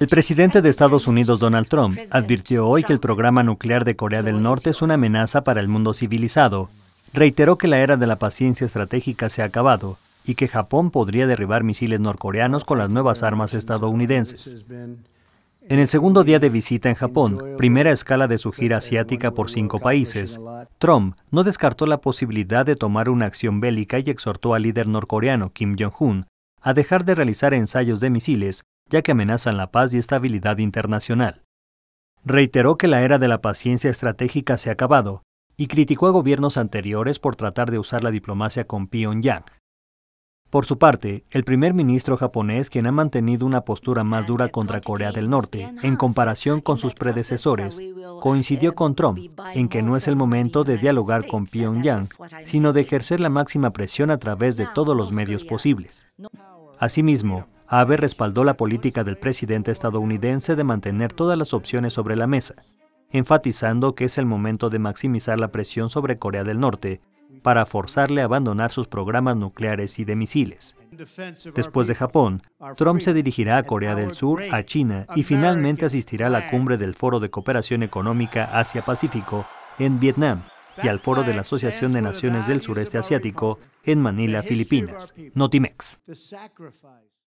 El presidente de Estados Unidos, Donald Trump, advirtió hoy que el programa nuclear de Corea del Norte es una amenaza para el mundo civilizado. Reiteró que la era de la paciencia estratégica se ha acabado y que Japón podría derribar misiles norcoreanos con las nuevas armas estadounidenses. En el segundo día de visita en Japón, primera escala de su gira asiática por cinco países, Trump no descartó la posibilidad de tomar una acción bélica y exhortó al líder norcoreano Kim Jong-un a dejar de realizar ensayos de misiles ya que amenazan la paz y estabilidad internacional. Reiteró que la era de la paciencia estratégica se ha acabado y criticó a gobiernos anteriores por tratar de usar la diplomacia con Pyongyang. Por su parte, el primer ministro japonés, quien ha mantenido una postura más dura contra Corea del Norte en comparación con sus predecesores, coincidió con Trump en que no es el momento de dialogar con Pyongyang, sino de ejercer la máxima presión a través de todos los medios posibles. Asimismo, Abe respaldó la política del presidente estadounidense de mantener todas las opciones sobre la mesa, enfatizando que es el momento de maximizar la presión sobre Corea del Norte para forzarle a abandonar sus programas nucleares y de misiles. Después de Japón, Trump se dirigirá a Corea del Sur, a China y finalmente asistirá a la cumbre del Foro de Cooperación Económica Asia-Pacífico en Vietnam y al Foro de la Asociación de Naciones del Sureste Asiático en Manila, Filipinas, Notimex.